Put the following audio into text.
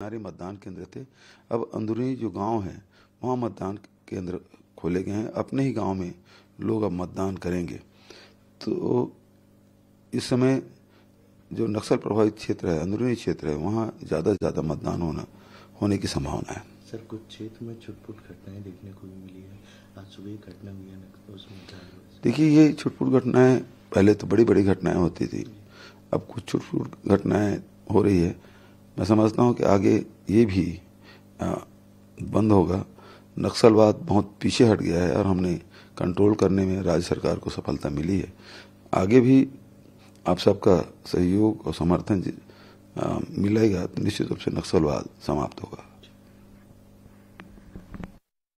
किनारे मतदान केंद्र थे अब अंदरूनी जो गांव है वहाँ मतदान केंद्र खोले गए हैं अपने ही गांव में लोग अब मतदान करेंगे तो इस समय जो नक्सल प्रभावित क्षेत्र है अंदरूनी क्षेत्र है वहाँ ज़्यादा से ज़्यादा मतदान होना होने की संभावना है सर कुछ क्षेत्र में छुटपुट घटनाएं देखने को भी मिली है आज सुबह घटना हुई है उसमें देखिए ये छुटपुट घटनाएं पहले तो बड़ी बड़ी घटनाएं होती थी अब कुछ छुटपुट घटनाएं हो रही है मैं समझता हूँ कि आगे ये भी बंद होगा नक्सलवाद बहुत पीछे हट गया है और हमने कंट्रोल करने में राज्य सरकार को सफलता मिली है आगे भी आप सबका सहयोग और समर्थन मिलेगा तो निश्चित रूप से नक्सलवाद समाप्त होगा